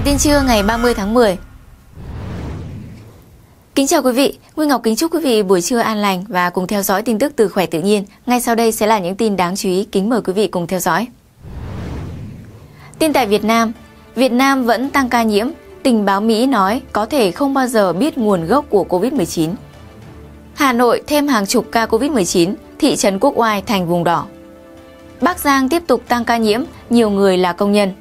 Bản tin trưa ngày 30 tháng 10 Kính chào quý vị, Nguyên Ngọc kính chúc quý vị buổi trưa an lành và cùng theo dõi tin tức từ Khỏe Tự Nhiên. Ngay sau đây sẽ là những tin đáng chú ý, kính mời quý vị cùng theo dõi. Tin tại Việt Nam Việt Nam vẫn tăng ca nhiễm, tình báo Mỹ nói có thể không bao giờ biết nguồn gốc của Covid-19. Hà Nội thêm hàng chục ca Covid-19, thị trấn Quốc Oai thành vùng đỏ. Bắc Giang tiếp tục tăng ca nhiễm, nhiều người là công nhân.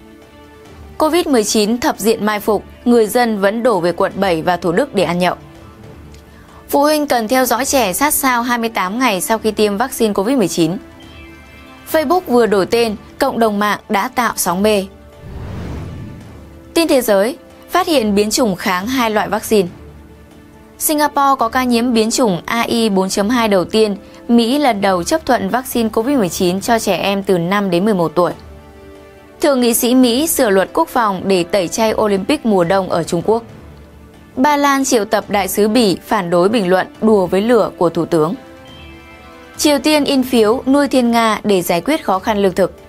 Covid-19 thập diện mai phục, người dân vẫn đổ về quận 7 và Thủ Đức để ăn nhậu. Phụ huynh cần theo dõi trẻ sát sao 28 ngày sau khi tiêm vaccine Covid-19. Facebook vừa đổi tên, cộng đồng mạng đã tạo sóng bê. Tin thế giới, phát hiện biến chủng kháng hai loại vaccine. Singapore có ca nhiễm biến chủng AI 4.2 đầu tiên, Mỹ lần đầu chấp thuận vaccine COVID-19 cho trẻ em từ 5 đến 11 tuổi. Thượng nghị sĩ Mỹ sửa luật quốc phòng để tẩy chay Olympic mùa đông ở Trung Quốc. Ba Lan triệu tập đại sứ Bỉ phản đối bình luận đùa với lửa của Thủ tướng. Triều Tiên in phiếu nuôi thiên Nga để giải quyết khó khăn lương thực.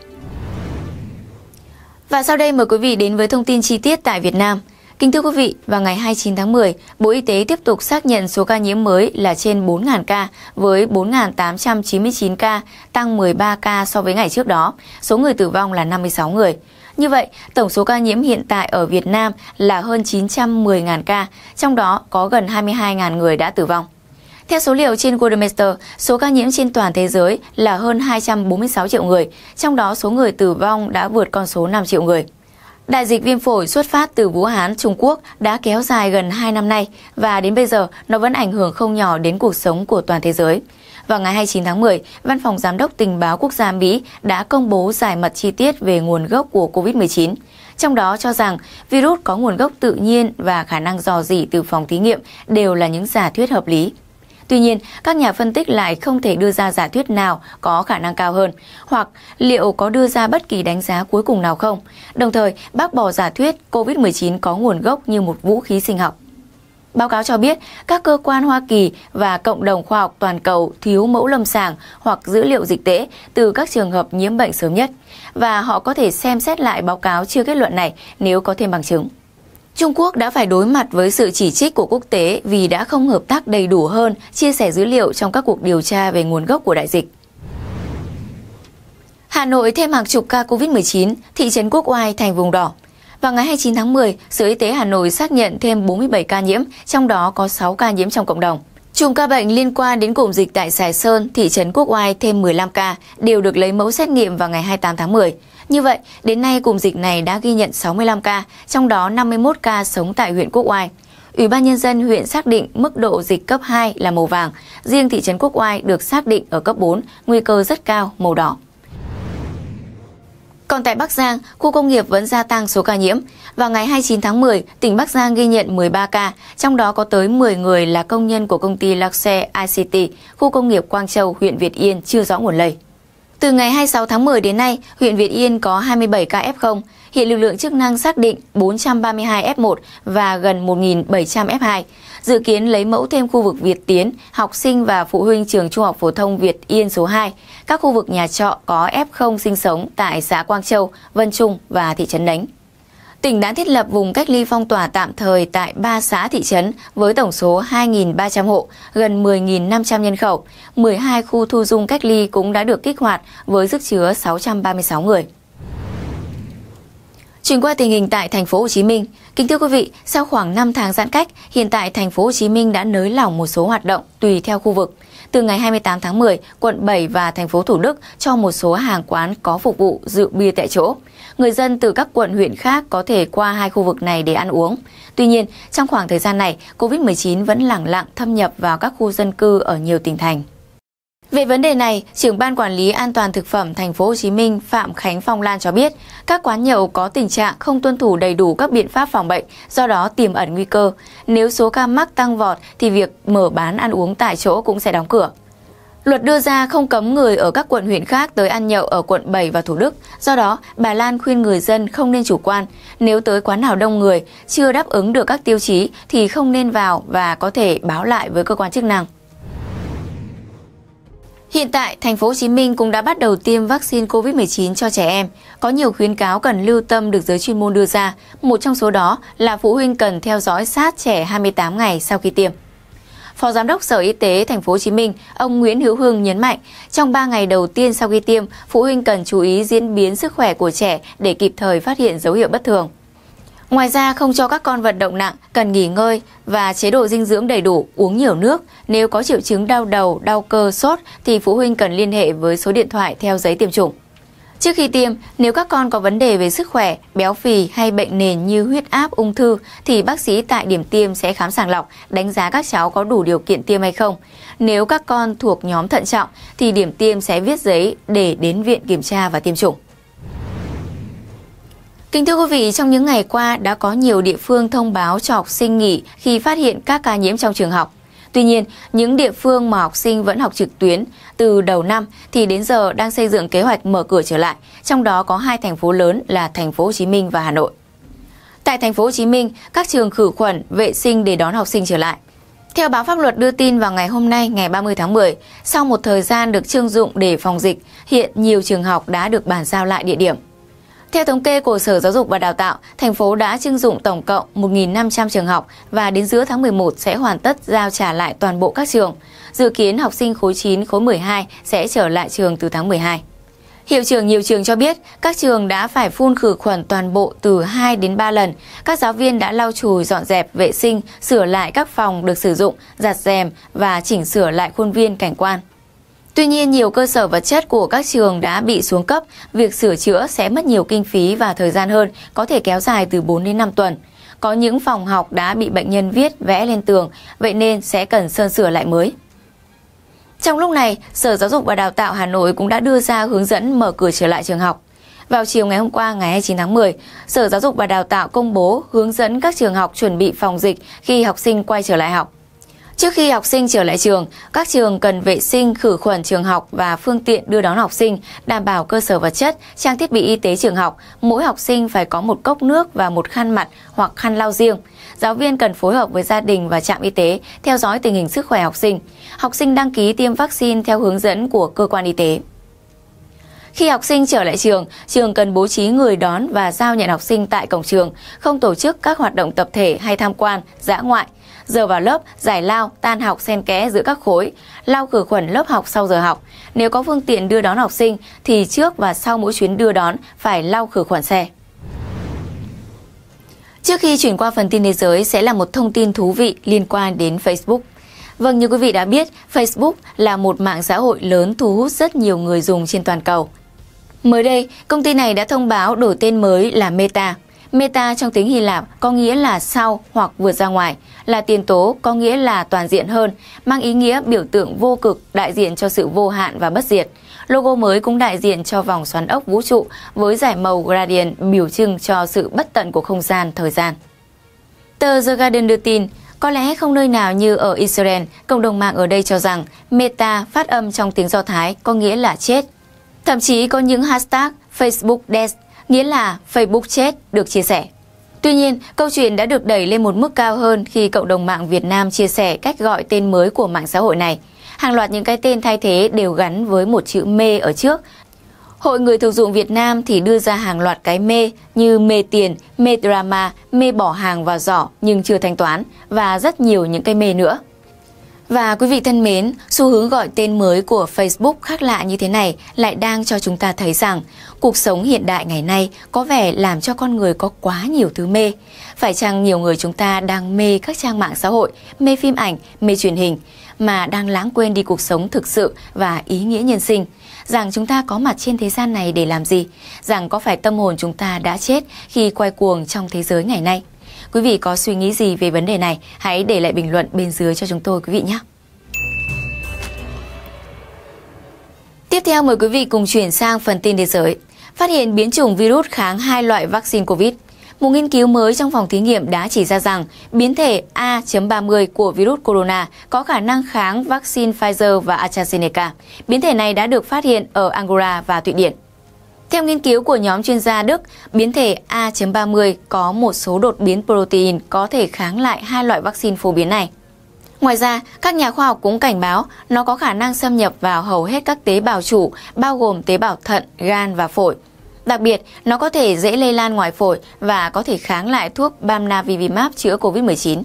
Và sau đây mời quý vị đến với thông tin chi tiết tại Việt Nam. Kính thưa quý vị, vào ngày 29 tháng 10, Bộ Y tế tiếp tục xác nhận số ca nhiễm mới là trên 4.000 ca với 4.899 ca, tăng 13 ca so với ngày trước đó. Số người tử vong là 56 người. Như vậy, tổng số ca nhiễm hiện tại ở Việt Nam là hơn 910.000 ca, trong đó có gần 22.000 người đã tử vong. Theo số liệu trên Worldometer, số ca nhiễm trên toàn thế giới là hơn 246 triệu người, trong đó số người tử vong đã vượt con số 5 triệu người. Đại dịch viêm phổi xuất phát từ Vũ Hán, Trung Quốc đã kéo dài gần 2 năm nay và đến bây giờ nó vẫn ảnh hưởng không nhỏ đến cuộc sống của toàn thế giới. Vào ngày 29 tháng 10, Văn phòng Giám đốc Tình báo Quốc gia Mỹ đã công bố giải mật chi tiết về nguồn gốc của COVID-19, trong đó cho rằng virus có nguồn gốc tự nhiên và khả năng dò dỉ từ phòng thí nghiệm đều là những giả thuyết hợp lý. Tuy nhiên, các nhà phân tích lại không thể đưa ra giả thuyết nào có khả năng cao hơn, hoặc liệu có đưa ra bất kỳ đánh giá cuối cùng nào không, đồng thời bác bỏ giả thuyết COVID-19 có nguồn gốc như một vũ khí sinh học. Báo cáo cho biết, các cơ quan Hoa Kỳ và cộng đồng khoa học toàn cầu thiếu mẫu lâm sàng hoặc dữ liệu dịch tễ từ các trường hợp nhiễm bệnh sớm nhất, và họ có thể xem xét lại báo cáo chưa kết luận này nếu có thêm bằng chứng. Trung Quốc đã phải đối mặt với sự chỉ trích của quốc tế vì đã không hợp tác đầy đủ hơn, chia sẻ dữ liệu trong các cuộc điều tra về nguồn gốc của đại dịch. Hà Nội thêm hàng chục ca COVID-19, thị trấn Quốc Oai thành vùng đỏ. Vào ngày 29 tháng 10, Sở Y tế Hà Nội xác nhận thêm 47 ca nhiễm, trong đó có 6 ca nhiễm trong cộng đồng. Chùm ca bệnh liên quan đến cụm dịch tại Sài Sơn, thị trấn Quốc Oai thêm 15 ca, đều được lấy mẫu xét nghiệm vào ngày 28 tháng 10. Như vậy, đến nay cùng dịch này đã ghi nhận 65 ca, trong đó 51 ca sống tại huyện Quốc Oai. Ủy ban Nhân dân huyện xác định mức độ dịch cấp 2 là màu vàng, riêng thị trấn Quốc Oai được xác định ở cấp 4, nguy cơ rất cao màu đỏ. Còn tại Bắc Giang, khu công nghiệp vẫn gia tăng số ca nhiễm. Vào ngày 29 tháng 10, tỉnh Bắc Giang ghi nhận 13 ca, trong đó có tới 10 người là công nhân của công ty Lakse ICT, khu công nghiệp Quang Châu, huyện Việt Yên chưa rõ nguồn lây. Từ ngày 26 tháng 10 đến nay, huyện Việt Yên có 27 ca F0. Hiện lực lượng chức năng xác định 432 F1 và gần 1.700 F2. Dự kiến lấy mẫu thêm khu vực Việt Tiến, học sinh và phụ huynh trường Trung học phổ thông Việt Yên số 2, các khu vực nhà trọ có F0 sinh sống tại xã Quang Châu, Vân Trung và thị trấn Đánh tỉnh đã thiết lập vùng cách ly phong tỏa tạm thời tại 3 xã thị trấn với tổng số 2.300 hộ, gần 10.500 nhân khẩu. 12 khu thu dung cách ly cũng đã được kích hoạt với sức chứa 636 người. Chuyển qua tình hình tại thành phố Hồ Chí Minh, kính thưa quý vị, sau khoảng 5 tháng giãn cách, hiện tại thành phố Hồ Chí Minh đã nới lỏng một số hoạt động tùy theo khu vực. Từ ngày 28 tháng 10, quận 7 và thành phố Thủ Đức cho một số hàng quán có phục vụ rượu bia tại chỗ người dân từ các quận huyện khác có thể qua hai khu vực này để ăn uống. Tuy nhiên, trong khoảng thời gian này, COVID-19 vẫn lẳng lặng thâm nhập vào các khu dân cư ở nhiều tỉnh thành. Về vấn đề này, trưởng ban quản lý an toàn thực phẩm thành phố Hồ Chí Minh Phạm Khánh Phong Lan cho biết, các quán nhậu có tình trạng không tuân thủ đầy đủ các biện pháp phòng bệnh, do đó tiềm ẩn nguy cơ. Nếu số ca mắc tăng vọt thì việc mở bán ăn uống tại chỗ cũng sẽ đóng cửa. Luật đưa ra không cấm người ở các quận huyện khác tới ăn nhậu ở quận 7 và Thủ Đức. Do đó, bà Lan khuyên người dân không nên chủ quan. Nếu tới quán nào đông người, chưa đáp ứng được các tiêu chí thì không nên vào và có thể báo lại với cơ quan chức năng. Hiện tại, thành phố Hồ Chí Minh cũng đã bắt đầu tiêm vaccine COVID-19 cho trẻ em. Có nhiều khuyến cáo cần lưu tâm được giới chuyên môn đưa ra. Một trong số đó là phụ huynh cần theo dõi sát trẻ 28 ngày sau khi tiêm. Phó Giám đốc Sở Y tế Thành phố Hồ Chí Minh, ông Nguyễn Hữu Hưng nhấn mạnh, trong 3 ngày đầu tiên sau khi tiêm, phụ huynh cần chú ý diễn biến sức khỏe của trẻ để kịp thời phát hiện dấu hiệu bất thường. Ngoài ra không cho các con vận động nặng, cần nghỉ ngơi và chế độ dinh dưỡng đầy đủ, uống nhiều nước. Nếu có triệu chứng đau đầu, đau cơ, sốt thì phụ huynh cần liên hệ với số điện thoại theo giấy tiêm chủng. Trước khi tiêm, nếu các con có vấn đề về sức khỏe, béo phì hay bệnh nền như huyết áp, ung thư thì bác sĩ tại điểm tiêm sẽ khám sàng lọc, đánh giá các cháu có đủ điều kiện tiêm hay không. Nếu các con thuộc nhóm thận trọng thì điểm tiêm sẽ viết giấy để đến viện kiểm tra và tiêm chủng. Kính thưa quý vị, trong những ngày qua đã có nhiều địa phương thông báo cho học sinh nghỉ khi phát hiện các ca nhiễm trong trường học. Tuy nhiên, những địa phương mà học sinh vẫn học trực tuyến từ đầu năm thì đến giờ đang xây dựng kế hoạch mở cửa trở lại, trong đó có hai thành phố lớn là thành phố Hồ Chí Minh và Hà Nội. Tại thành phố Hồ Chí Minh, các trường khử khuẩn, vệ sinh để đón học sinh trở lại. Theo báo pháp luật đưa tin vào ngày hôm nay ngày 30 tháng 10, sau một thời gian được trưng dụng để phòng dịch, hiện nhiều trường học đã được bàn giao lại địa điểm. Theo thống kê của Sở Giáo dục và Đào tạo, thành phố đã trưng dụng tổng cộng 1.500 trường học và đến giữa tháng 11 sẽ hoàn tất giao trả lại toàn bộ các trường. Dự kiến học sinh khối 9, khối 12 sẽ trở lại trường từ tháng 12. Hiệu trưởng nhiều trường cho biết, các trường đã phải phun khử khuẩn toàn bộ từ 2 đến 3 lần. Các giáo viên đã lau chùi, dọn dẹp, vệ sinh, sửa lại các phòng được sử dụng, giặt rèm và chỉnh sửa lại khuôn viên cảnh quan. Tuy nhiên, nhiều cơ sở vật chất của các trường đã bị xuống cấp, việc sửa chữa sẽ mất nhiều kinh phí và thời gian hơn, có thể kéo dài từ 4 đến 5 tuần. Có những phòng học đã bị bệnh nhân viết, vẽ lên tường, vậy nên sẽ cần sơn sửa lại mới. Trong lúc này, Sở Giáo dục và Đào tạo Hà Nội cũng đã đưa ra hướng dẫn mở cửa trở lại trường học. Vào chiều ngày hôm qua ngày 29 tháng 10, Sở Giáo dục và Đào tạo công bố hướng dẫn các trường học chuẩn bị phòng dịch khi học sinh quay trở lại học. Trước khi học sinh trở lại trường, các trường cần vệ sinh khử khuẩn trường học và phương tiện đưa đón học sinh, đảm bảo cơ sở vật chất, trang thiết bị y tế trường học. Mỗi học sinh phải có một cốc nước và một khăn mặt hoặc khăn lau riêng. Giáo viên cần phối hợp với gia đình và trạm y tế theo dõi tình hình sức khỏe học sinh. Học sinh đăng ký tiêm vaccine theo hướng dẫn của cơ quan y tế. Khi học sinh trở lại trường, trường cần bố trí người đón và giao nhận học sinh tại cổng trường, không tổ chức các hoạt động tập thể hay tham quan, dã ngoại – giờ vào lớp, giải lao, tan học xen kẽ giữa các khối, lau khử khuẩn lớp học sau giờ học. Nếu có phương tiện đưa đón học sinh thì trước và sau mỗi chuyến đưa đón phải lau khử khuẩn xe. Trước khi chuyển qua phần tin thế giới sẽ là một thông tin thú vị liên quan đến Facebook. Vâng, như quý vị đã biết, Facebook là một mạng xã hội lớn thu hút rất nhiều người dùng trên toàn cầu. Mới đây, công ty này đã thông báo đổi tên mới là Meta. Meta trong tiếng Hy Lạp có nghĩa là sau hoặc vượt ra ngoài là tiền tố có nghĩa là toàn diện hơn, mang ý nghĩa biểu tượng vô cực đại diện cho sự vô hạn và bất diệt. Logo mới cũng đại diện cho vòng xoắn ốc vũ trụ với giải màu gradient biểu trưng cho sự bất tận của không gian, thời gian. Tờ The Guardian đưa tin, có lẽ không nơi nào như ở Israel, cộng đồng mạng ở đây cho rằng meta phát âm trong tiếng Do Thái có nghĩa là chết. Thậm chí có những hashtag Facebook Death nghĩa là Facebook chết được chia sẻ. Tuy nhiên, câu chuyện đã được đẩy lên một mức cao hơn khi cộng đồng mạng Việt Nam chia sẻ cách gọi tên mới của mạng xã hội này. Hàng loạt những cái tên thay thế đều gắn với một chữ mê ở trước. Hội người thực dụng Việt Nam thì đưa ra hàng loạt cái mê như mê tiền, mê drama, mê bỏ hàng vào giỏ nhưng chưa thanh toán và rất nhiều những cái mê nữa. Và quý vị thân mến, xu hướng gọi tên mới của Facebook khác lạ như thế này lại đang cho chúng ta thấy rằng cuộc sống hiện đại ngày nay có vẻ làm cho con người có quá nhiều thứ mê. Phải chăng nhiều người chúng ta đang mê các trang mạng xã hội, mê phim ảnh, mê truyền hình mà đang lãng quên đi cuộc sống thực sự và ý nghĩa nhân sinh? Rằng chúng ta có mặt trên thế gian này để làm gì? Rằng có phải tâm hồn chúng ta đã chết khi quay cuồng trong thế giới ngày nay? Quý vị có suy nghĩ gì về vấn đề này? Hãy để lại bình luận bên dưới cho chúng tôi quý vị nhé. Tiếp theo mời quý vị cùng chuyển sang phần tin thế giới. Phát hiện biến chủng virus kháng hai loại vaccine COVID. Một nghiên cứu mới trong phòng thí nghiệm đã chỉ ra rằng biến thể A.30 của virus corona có khả năng kháng vaccine Pfizer và AstraZeneca. Biến thể này đã được phát hiện ở Angola và Thụy Điển. Theo nghiên cứu của nhóm chuyên gia Đức, biến thể A.30 có một số đột biến protein có thể kháng lại hai loại vaccine phổ biến này. Ngoài ra, các nhà khoa học cũng cảnh báo nó có khả năng xâm nhập vào hầu hết các tế bào chủ, bao gồm tế bào thận, gan và phổi. Đặc biệt, nó có thể dễ lây lan ngoài phổi và có thể kháng lại thuốc Bamnavivimab chữa COVID-19.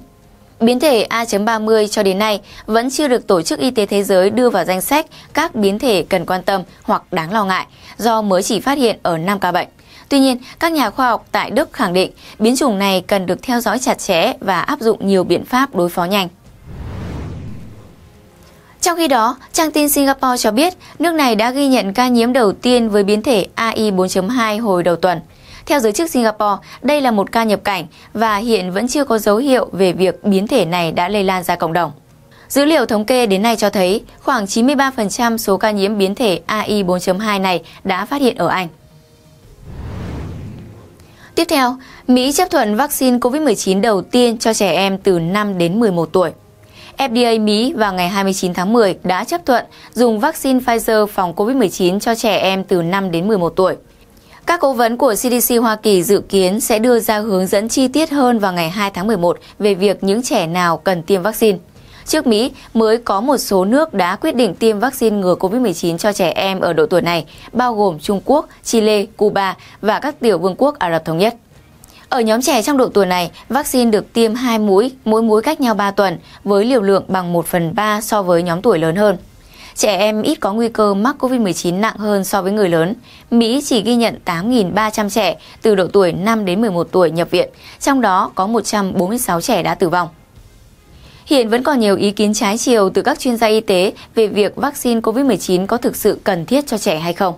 Biến thể A.30 cho đến nay vẫn chưa được Tổ chức Y tế Thế giới đưa vào danh sách các biến thể cần quan tâm hoặc đáng lo ngại do mới chỉ phát hiện ở 5 ca bệnh. Tuy nhiên, các nhà khoa học tại Đức khẳng định biến chủng này cần được theo dõi chặt chẽ và áp dụng nhiều biện pháp đối phó nhanh. Trong khi đó, trang tin Singapore cho biết nước này đã ghi nhận ca nhiễm đầu tiên với biến thể AI 4.2 hồi đầu tuần – theo giới chức Singapore, đây là một ca nhập cảnh và hiện vẫn chưa có dấu hiệu về việc biến thể này đã lây lan ra cộng đồng. Dữ liệu thống kê đến nay cho thấy khoảng 93% số ca nhiễm biến thể AI 4.2 này đã phát hiện ở Anh. Tiếp theo, Mỹ chấp thuận vaccine COVID-19 đầu tiên cho trẻ em từ 5 đến 11 tuổi. FDA Mỹ vào ngày 29 tháng 10 đã chấp thuận dùng vaccine Pfizer phòng COVID-19 cho trẻ em từ 5 đến 11 tuổi. Các cố vấn của CDC Hoa Kỳ dự kiến sẽ đưa ra hướng dẫn chi tiết hơn vào ngày 2 tháng 11 về việc những trẻ nào cần tiêm vaccine. Trước Mỹ, mới có một số nước đã quyết định tiêm vaccine ngừa COVID-19 cho trẻ em ở độ tuổi này, bao gồm Trung Quốc, Chile, Cuba và các tiểu vương quốc Ả Rập Thống Nhất. Ở nhóm trẻ trong độ tuổi này, vaccine được tiêm 2 mũi, mỗi mũi cách nhau 3 tuần, với liều lượng bằng 1 phần 3 so với nhóm tuổi lớn hơn trẻ em ít có nguy cơ mắc COVID-19 nặng hơn so với người lớn. Mỹ chỉ ghi nhận 8.300 trẻ từ độ tuổi 5 đến 11 tuổi nhập viện, trong đó có 146 trẻ đã tử vong. Hiện vẫn còn nhiều ý kiến trái chiều từ các chuyên gia y tế về việc vaccine COVID-19 có thực sự cần thiết cho trẻ hay không.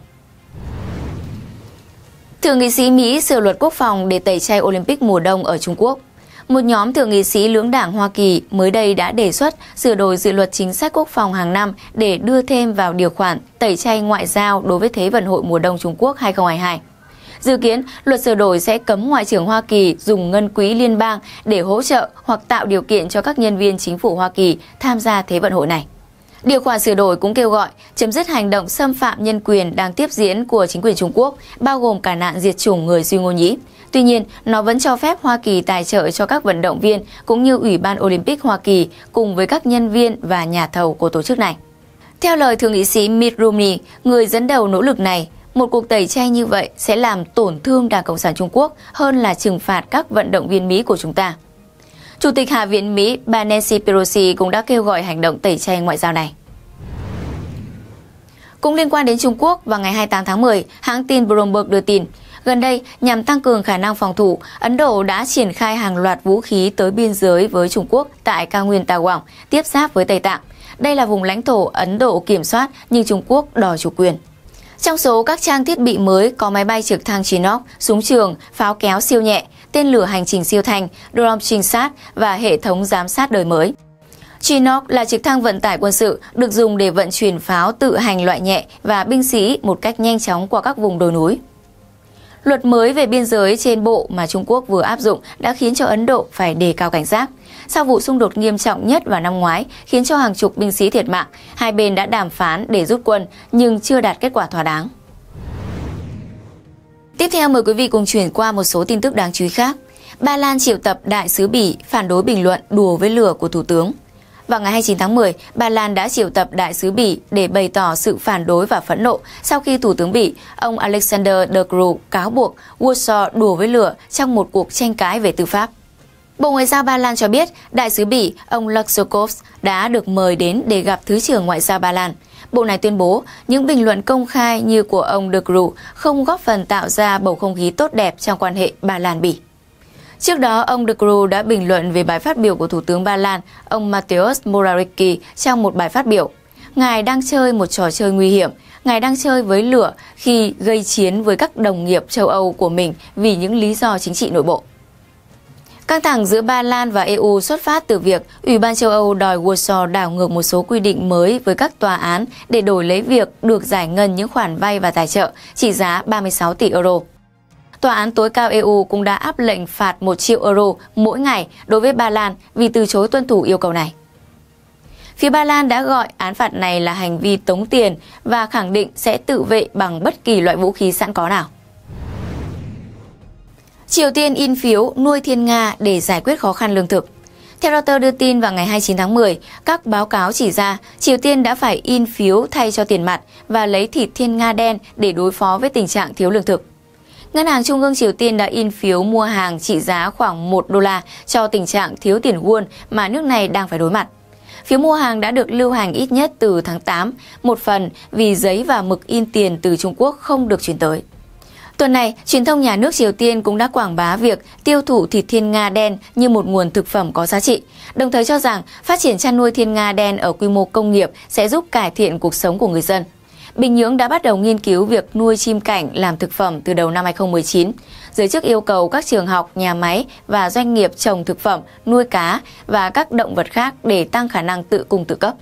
Thượng nghị sĩ Mỹ sửa luật quốc phòng để tẩy chay Olympic mùa đông ở Trung Quốc. Một nhóm thượng nghị sĩ lưỡng đảng Hoa Kỳ mới đây đã đề xuất sửa đổi dự luật chính sách quốc phòng hàng năm để đưa thêm vào điều khoản tẩy chay ngoại giao đối với Thế vận hội mùa đông Trung Quốc 2022. Dự kiến, luật sửa đổi sẽ cấm Ngoại trưởng Hoa Kỳ dùng ngân quỹ liên bang để hỗ trợ hoặc tạo điều kiện cho các nhân viên chính phủ Hoa Kỳ tham gia Thế vận hội này. Điều khoản sửa đổi cũng kêu gọi chấm dứt hành động xâm phạm nhân quyền đang tiếp diễn của chính quyền Trung Quốc, bao gồm cả nạn diệt chủng người Duy Ngô Nhĩ, Tuy nhiên, nó vẫn cho phép Hoa Kỳ tài trợ cho các vận động viên cũng như Ủy ban Olympic Hoa Kỳ cùng với các nhân viên và nhà thầu của tổ chức này. Theo lời thượng nghị sĩ Mitt Romney, người dẫn đầu nỗ lực này, một cuộc tẩy chay như vậy sẽ làm tổn thương Đảng Cộng sản Trung Quốc hơn là trừng phạt các vận động viên Mỹ của chúng ta. Chủ tịch Hạ viện Mỹ bà Nancy Pelosi cũng đã kêu gọi hành động tẩy chay ngoại giao này. Cũng liên quan đến Trung Quốc, vào ngày 28 tháng 10, hãng tin Bloomberg đưa tin, Gần đây, nhằm tăng cường khả năng phòng thủ, Ấn Độ đã triển khai hàng loạt vũ khí tới biên giới với Trung Quốc tại cao nguyên Tà Quảng, tiếp giáp với Tây Tạng. Đây là vùng lãnh thổ Ấn Độ kiểm soát nhưng Trung Quốc đòi chủ quyền. Trong số các trang thiết bị mới có máy bay trực thăng Chinook, súng trường, pháo kéo siêu nhẹ, tên lửa hành trình siêu thanh, drone trinh sát và hệ thống giám sát đời mới. Chinook là trực thăng vận tải quân sự được dùng để vận chuyển pháo tự hành loại nhẹ và binh sĩ một cách nhanh chóng qua các vùng đồi núi. Luật mới về biên giới trên bộ mà Trung Quốc vừa áp dụng đã khiến cho Ấn Độ phải đề cao cảnh giác. Sau vụ xung đột nghiêm trọng nhất vào năm ngoái khiến cho hàng chục binh sĩ thiệt mạng, hai bên đã đàm phán để rút quân nhưng chưa đạt kết quả thỏa đáng. Tiếp theo mời quý vị cùng chuyển qua một số tin tức đáng chú ý khác. Ba Lan triệu tập đại sứ Bỉ phản đối bình luận đùa với lửa của Thủ tướng. Vào ngày 29 tháng 10, Ba Lan đã triệu tập đại sứ Bỉ để bày tỏ sự phản đối và phẫn nộ sau khi Thủ tướng Bỉ, ông Alexander De Croo cáo buộc Warsaw đùa với lửa trong một cuộc tranh cãi về tư pháp. Bộ Ngoại giao Ba Lan cho biết, đại sứ Bỉ, ông Luxokov đã được mời đến để gặp Thứ trưởng Ngoại giao Ba Lan. Bộ này tuyên bố những bình luận công khai như của ông De Croo không góp phần tạo ra bầu không khí tốt đẹp trong quan hệ Ba Lan-Bỉ. Trước đó, ông De Croo đã bình luận về bài phát biểu của Thủ tướng Ba Lan, ông Mateusz Morawiecki trong một bài phát biểu. Ngài đang chơi một trò chơi nguy hiểm, ngài đang chơi với lửa khi gây chiến với các đồng nghiệp châu Âu của mình vì những lý do chính trị nội bộ. Căng thẳng giữa Ba Lan và EU xuất phát từ việc Ủy ban châu Âu đòi Warsaw đảo ngược một số quy định mới với các tòa án để đổi lấy việc được giải ngân những khoản vay và tài trợ trị giá 36 tỷ euro. Tòa án tối cao EU cũng đã áp lệnh phạt 1 triệu euro mỗi ngày đối với Ba Lan vì từ chối tuân thủ yêu cầu này. Phía Ba Lan đã gọi án phạt này là hành vi tống tiền và khẳng định sẽ tự vệ bằng bất kỳ loại vũ khí sẵn có nào. Triều Tiên in phiếu nuôi thiên Nga để giải quyết khó khăn lương thực. Theo Reuters đưa tin vào ngày 29 tháng 10, các báo cáo chỉ ra Triều Tiên đã phải in phiếu thay cho tiền mặt và lấy thịt thiên Nga đen để đối phó với tình trạng thiếu lương thực. Ngân hàng Trung ương Triều Tiên đã in phiếu mua hàng trị giá khoảng 1 đô la cho tình trạng thiếu tiền won mà nước này đang phải đối mặt. Phiếu mua hàng đã được lưu hành ít nhất từ tháng 8, một phần vì giấy và mực in tiền từ Trung Quốc không được chuyển tới. Tuần này, truyền thông nhà nước Triều Tiên cũng đã quảng bá việc tiêu thụ thịt thiên nga đen như một nguồn thực phẩm có giá trị, đồng thời cho rằng phát triển chăn nuôi thiên nga đen ở quy mô công nghiệp sẽ giúp cải thiện cuộc sống của người dân. Bình Nhưỡng đã bắt đầu nghiên cứu việc nuôi chim cảnh làm thực phẩm từ đầu năm 2019. Giới chức yêu cầu các trường học, nhà máy và doanh nghiệp trồng thực phẩm, nuôi cá và các động vật khác để tăng khả năng tự cung tự cấp.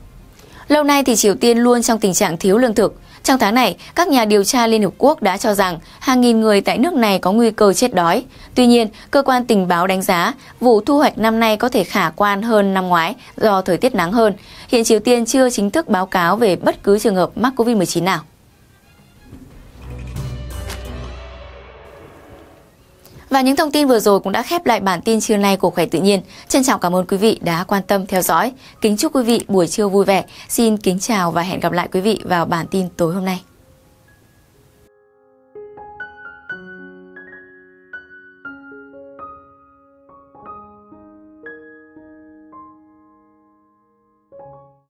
Lâu nay thì Triều Tiên luôn trong tình trạng thiếu lương thực. Trong tháng này, các nhà điều tra Liên Hợp Quốc đã cho rằng hàng nghìn người tại nước này có nguy cơ chết đói. Tuy nhiên, cơ quan tình báo đánh giá vụ thu hoạch năm nay có thể khả quan hơn năm ngoái do thời tiết nắng hơn hiện Triều Tiên chưa chính thức báo cáo về bất cứ trường hợp mắc COVID-19 nào. Và những thông tin vừa rồi cũng đã khép lại bản tin trưa nay của Khỏe Tự Nhiên. Trân trọng cảm ơn quý vị đã quan tâm theo dõi. Kính chúc quý vị buổi trưa vui vẻ. Xin kính chào và hẹn gặp lại quý vị vào bản tin tối hôm nay.